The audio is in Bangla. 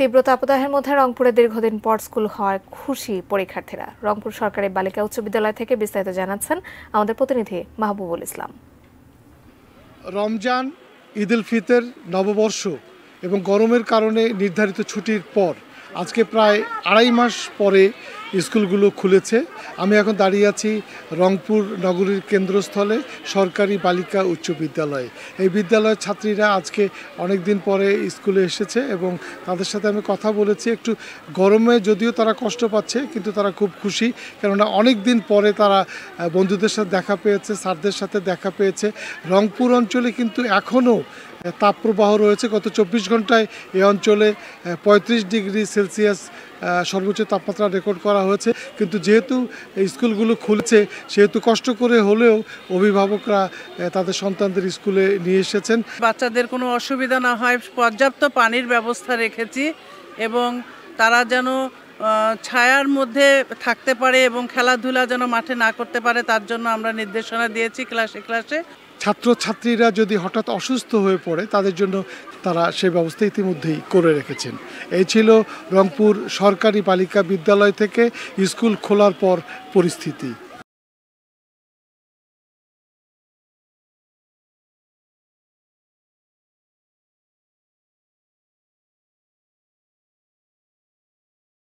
তীব্র তাপদাহের মধ্যে রংপুরে দীর্ঘদিন পর স্কুল হয় খুশি পরীক্ষার্থীরা রংপুর সরকারি বালিকা উচ্চ বিদ্যালয় থেকে বিস্তারিত জানাচ্ছেন আমাদের প্রতিনিধি মাহবুবুল ইসলাম রমজান ঈদ উল ফিতর নববর্ষ এবং গরমের কারণে নির্ধারিত ছুটির পর আজকে প্রায় আড়াই মাস পরে স্কুলগুলো খুলেছে আমি এখন দাঁড়িয়ে আছি রংপুর নগরীর কেন্দ্রস্থলে সরকারি বালিকা উচ্চ বিদ্যালয়ে এই বিদ্যালয়ের ছাত্রীরা আজকে অনেক দিন পরে স্কুলে এসেছে এবং তাদের সাথে আমি কথা বলেছি একটু গরমে যদিও তারা কষ্ট পাচ্ছে কিন্তু তারা খুব খুশি কেননা অনেক দিন পরে তারা বন্ধুদের সাথে দেখা পেয়েছে স্যারদের সাথে দেখা পেয়েছে রংপুর অঞ্চলে কিন্তু এখনও তাপপ্রবাহ রয়েছে গত চব্বিশ ঘন্টায় এ অঞ্চলে ৩৫ ডিগ্রি সেলসিয়াস সর্বোচ্চ তাপমাত্রা রেকর্ড করা হয়েছে কিন্তু যেহেতু স্কুলগুলো খুলছে সেহেতু কষ্ট করে হলেও অভিভাবকরা তাদের সন্তানদের স্কুলে নিয়ে এসেছেন বাচ্চাদের কোনো অসুবিধা না হয় পর্যাপ্ত পানির ব্যবস্থা রেখেছি এবং তারা যেন ছায়ার মধ্যে থাকতে পারে এবং খেলাধুলা যেন মাঠে না করতে পারে তার জন্য আমরা নির্দেশনা দিয়েছি ক্লাসে ক্লাসে ছাত্রছাত্রীরা যদি হঠাৎ অসুস্থ হয়ে পড়ে তাদের জন্য তারা সে ব্যবস্থা ইতিমধ্যেই করে রেখেছেন এই ছিল রংপুর সরকারি বালিকা বিদ্যালয় থেকে স্কুল খোলার পর পরিস্থিতি